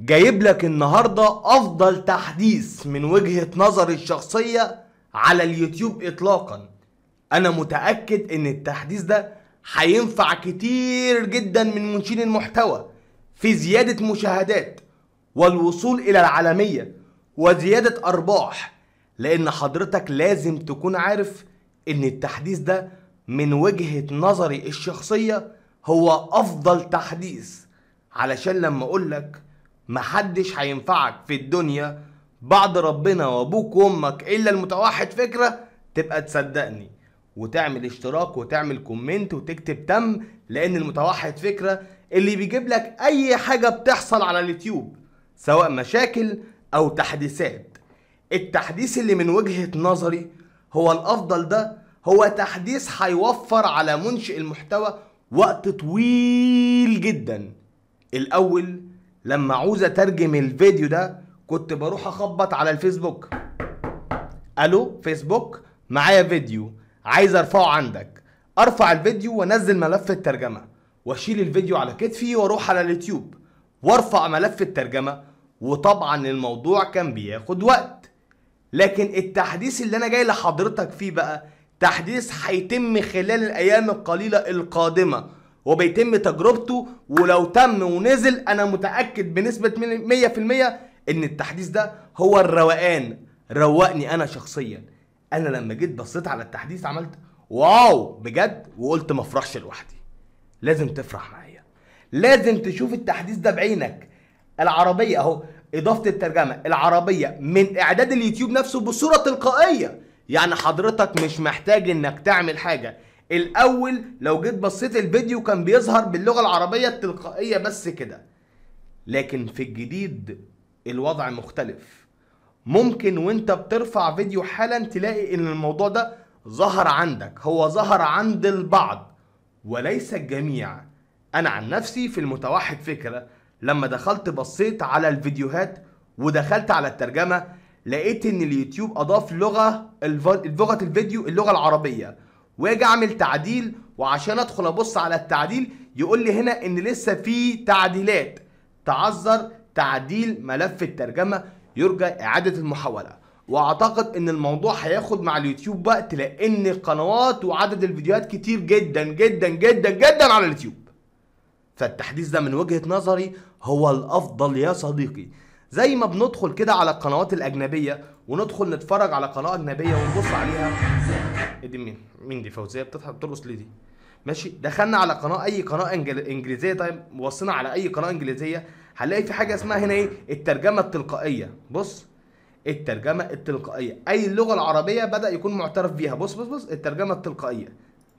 جايب لك النهاردة أفضل تحديث من وجهة نظري الشخصية على اليوتيوب إطلاقا أنا متأكد إن التحديث ده هينفع كتير جدا من منشين المحتوى في زيادة مشاهدات والوصول إلى العالمية وزيادة أرباح لأن حضرتك لازم تكون عارف إن التحديث ده من وجهة نظري الشخصية هو أفضل تحديث علشان لما أقولك محدش هينفعك في الدنيا بعد ربنا وابوك وامك الا المتوحد فكره تبقى تصدقني وتعمل اشتراك وتعمل كومنت وتكتب تم لان المتوحد فكره اللي بيجيب لك اي حاجه بتحصل على اليوتيوب سواء مشاكل او تحديثات التحديث اللي من وجهه نظري هو الافضل ده هو تحديث هيوفر على منشئ المحتوى وقت طويل جدا الاول لما عاوز اترجم الفيديو ده كنت بروح اخبط على الفيسبوك الو فيسبوك معايا فيديو عايز ارفعه عندك ارفع الفيديو وانزل ملف الترجمه واشيل الفيديو على كتفي واروح على اليوتيوب وارفع ملف الترجمه وطبعا الموضوع كان بياخد وقت لكن التحديث اللي انا جاي لحضرتك فيه بقى تحديث هيتم خلال الايام القليله القادمه وبيتم تجربته ولو تم ونزل انا متاكد بنسبه 100% ان التحديث ده هو الروقان روقني انا شخصيا انا لما جيت بصيت على التحديث عملت واو بجد وقلت ما افرحش لوحدي لازم تفرح معايا لازم تشوف التحديث ده بعينك العربيه اهو اضافه الترجمه العربيه من اعداد اليوتيوب نفسه بصوره تلقائيه يعني حضرتك مش محتاج انك تعمل حاجه الاول لو جيت بصيت الفيديو كان بيظهر باللغه العربيه التلقائيه بس كده لكن في الجديد الوضع مختلف ممكن وانت بترفع فيديو حالا تلاقي ان الموضوع ده ظهر عندك هو ظهر عند البعض وليس الجميع انا عن نفسي في المتوحد فكره لما دخلت بصيت على الفيديوهات ودخلت على الترجمه لقيت ان اليوتيوب اضاف لغه لغه الفيديو اللغه العربيه واجي اعمل تعديل وعشان ادخل ابص على التعديل يقول لي هنا ان لسه في تعديلات تعذر تعديل ملف الترجمه يرجى اعاده المحاوله واعتقد ان الموضوع هياخد مع اليوتيوب وقت لان قنوات وعدد الفيديوهات كتير جدا جدا جدا جدا على اليوتيوب فالتحديث ده من وجهه نظري هو الافضل يا صديقي زي ما بندخل كده على القنوات الاجنبيه وندخل نتفرج على قناه اجنبيه ونبص عليها إيه دي مين مين دي فوزيه بترقص ليه دي ماشي دخلنا على قناه اي قناه انجليزيه طيب وصلنا على اي قناه انجليزيه هنلاقي في حاجه اسمها هنا ايه الترجمه التلقائيه بص الترجمه التلقائيه اي اللغه العربيه بدا يكون معترف بيها بص بص بص الترجمه التلقائيه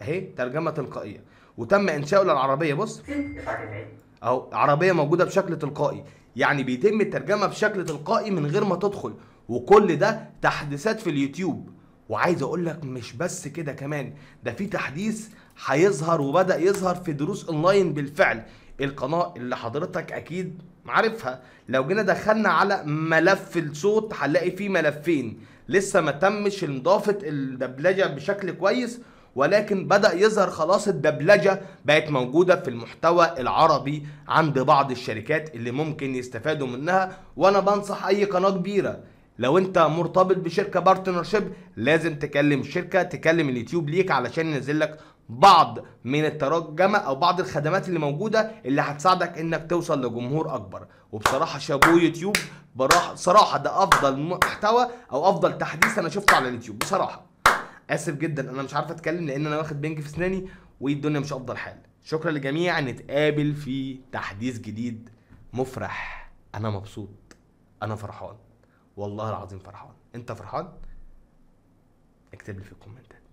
اهي ترجمه تلقائيه وتم انشاؤه للعربيه بص إيه؟ اهو عربيه موجوده بشكل تلقائي يعني بيتم الترجمة بشكل تلقائي من غير ما تدخل وكل ده تحديثات في اليوتيوب وعايز اقول لك مش بس كده كمان ده في تحديث هيظهر وبدا يظهر في دروس اونلاين بالفعل القناه اللي حضرتك اكيد عارفها لو جينا دخلنا على ملف الصوت هنلاقي فيه ملفين لسه ما تمش نضافه الدبلجه بشكل كويس ولكن بدأ يظهر خلاص الدبلجة بقت موجودة في المحتوى العربي عند بعض الشركات اللي ممكن يستفادوا منها وانا بنصح اي قناة كبيرة لو انت مرتبط بشركه بارتنرشيب لازم تكلم شركه تكلم اليوتيوب ليك علشان ينزل لك بعض من الترجمه او بعض الخدمات اللي موجوده اللي هتساعدك انك توصل لجمهور اكبر وبصراحه شابو يوتيوب صراحه ده افضل محتوى او افضل تحديث انا شفته على اليوتيوب بصراحه اسف جدا انا مش عارف اتكلم لان انا واخد بنج في اسناني والدنيا مش افضل حال شكرا للجميع نتقابل في تحديث جديد مفرح انا مبسوط انا فرحان والله العظيم فرحان انت فرحان اكتب لي في الكومنتات